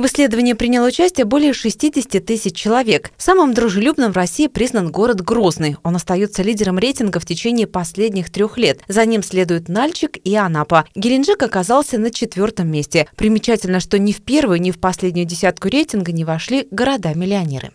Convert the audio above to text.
В исследовании приняло участие более 60 тысяч человек. Самым дружелюбным в России признан город Грозный. Он остается лидером рейтинга в течение последних трех лет. За ним следуют Нальчик и Анапа. Геленджик оказался на четвертом месте. Примечательно, что ни в первую, ни в последнюю десятку рейтинга не вошли города-миллионеры.